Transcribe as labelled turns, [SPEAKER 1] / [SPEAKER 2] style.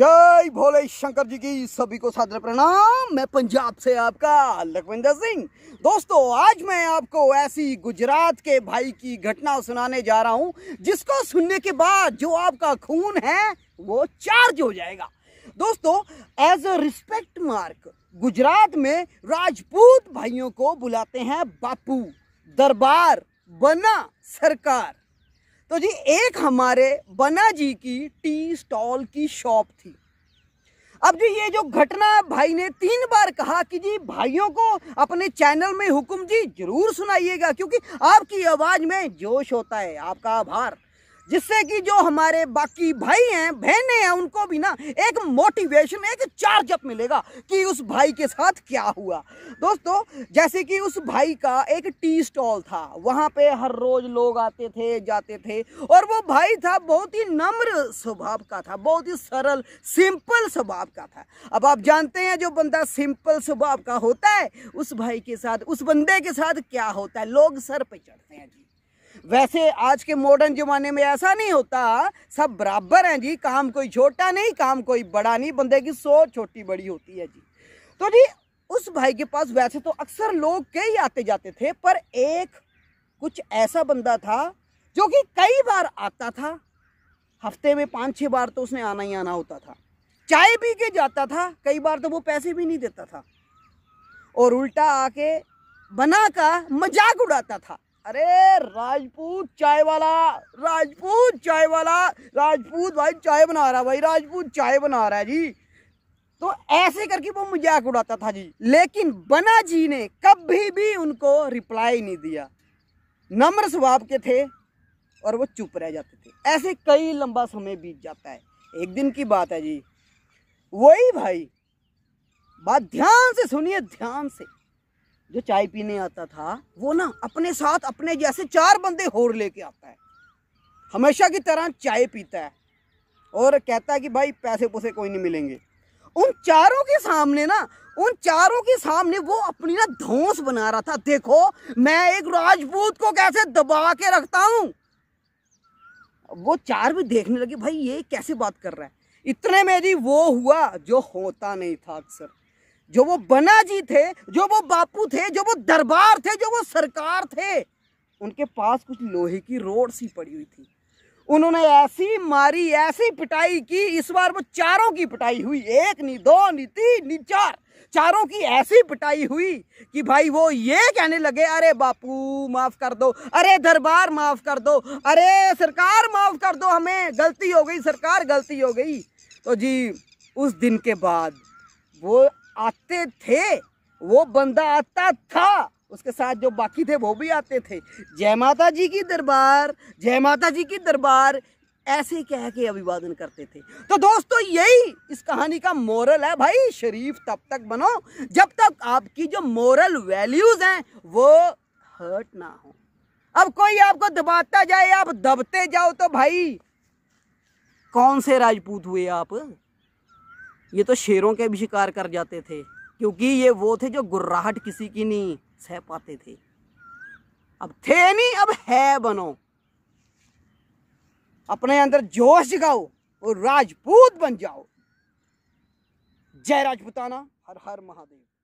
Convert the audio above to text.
[SPEAKER 1] जय भोले शंकर जी की सभी को सादर प्रणाम मैं पंजाब से आपका लखविंदर सिंह दोस्तों आज मैं आपको ऐसी गुजरात के भाई की घटना सुनाने जा रहा हूं जिसको सुनने के बाद जो आपका खून है वो चार्ज हो जाएगा दोस्तों as a respect mark Gujarat में राजपूत भाइयों को बुलाते हैं बापू दरबार बना सरकार तो जी एक हमारे बना जी की टी स्टॉल की शॉप थी अब जी ये जो घटना भाई ने तीन बार कहा कि जी भाइयों को अपने चैनल में हुक्म जी जरूर सुनाइएगा क्योंकि आपकी आवाज़ में जोश होता है आपका आभार जिससे कि जो हमारे बाकी भाई हैं बहने हैं उनको भी ना एक मोटिवेशन एक चार्जअप मिलेगा कि उस भाई के साथ क्या हुआ दोस्तों जैसे कि उस भाई का एक टी स्टॉल था वहाँ पे हर रोज़ लोग आते थे जाते थे और वो भाई था बहुत ही नम्र स्वभाव का था बहुत ही सरल सिंपल स्वभाव का था अब आप जानते हैं जो बंदा सिंपल स्वभाव का होता है उस भाई के साथ उस बंदे के साथ क्या होता है लोग सर पर चढ़ते हैं जी वैसे आज के मॉडर्न ज़माने में ऐसा नहीं होता सब बराबर हैं जी काम कोई छोटा नहीं काम कोई बड़ा नहीं बंदे की सोच छोटी बड़ी होती है जी तो जी उस भाई के पास वैसे तो अक्सर लोग कई आते जाते थे पर एक कुछ ऐसा बंदा था जो कि कई बार आता था हफ्ते में पाँच छः बार तो उसने आना ही आना होता था चाय पी के जाता था कई बार तो वो पैसे भी नहीं देता था और उल्टा आके बना का मजाक उड़ाता था अरे राजपूत चाय वाला राजपूत चाय वाला राजपूत भाई चाय बना रहा भाई राजपूत चाय बना रहा है जी तो ऐसे करके वो मजाक उड़ाता था जी लेकिन बना जी ने कभी भी उनको रिप्लाई नहीं दिया नम्र स्वभाव के थे और वो चुप रह जाते थे ऐसे कई लंबा समय बीत जाता है एक दिन की बात है जी वही भाई बात ध्यान से सुनिए ध्यान से जो चाय पीने आता था वो ना अपने साथ अपने जैसे चार बंदे होर लेके आता है हमेशा की तरह चाय पीता है और कहता है कि भाई पैसे पुसे कोई नहीं मिलेंगे उन चारों के सामने ना उन चारों के सामने वो अपनी ना धौस बना रहा था देखो मैं एक राजपूत को कैसे दबा के रखता हूं वो चार भी देखने लगे भाई ये कैसे बात कर रहा है इतने में जी वो हुआ जो होता नहीं था अक्सर जो वो बना जी थे जो वो बापू थे जो वो दरबार थे जो वो सरकार थे उनके पास कुछ लोहे की रोड सी पड़ी हुई थी उन्होंने ऐसी मारी ऐसी पिटाई की इस बार वो चारों की पिटाई हुई एक नी दो नी तीन नी चार चारों की ऐसी पिटाई हुई कि भाई वो ये कहने लगे अरे बापू माफ़ कर दो अरे दरबार माफ़ कर दो अरे सरकार माफ़ कर दो हमें गलती हो गई सरकार गलती हो गई तो जी उस दिन के बाद वो आते थे वो बंदा आता था उसके साथ जो बाकी थे वो भी आते थे जय माता जी की दरबार जय माता जी की दरबार ऐसे कह के अभिवादन करते थे तो दोस्तों यही इस कहानी का मोरल है भाई शरीफ तब तक बनो जब तक आपकी जो मोरल वैल्यूज़ हैं वो हर्ट ना हो अब कोई आपको दबाता जाए आप दबते जाओ तो भाई कौन से राजपूत हुए आप ये तो शेरों के भी शिकार कर जाते थे क्योंकि ये वो थे जो गुर्राहट किसी की नहीं सह पाते थे अब थे नहीं अब है बनो अपने अंदर जोश जगाओ और राजपूत बन जाओ जय राजपूताना हर हर महादेव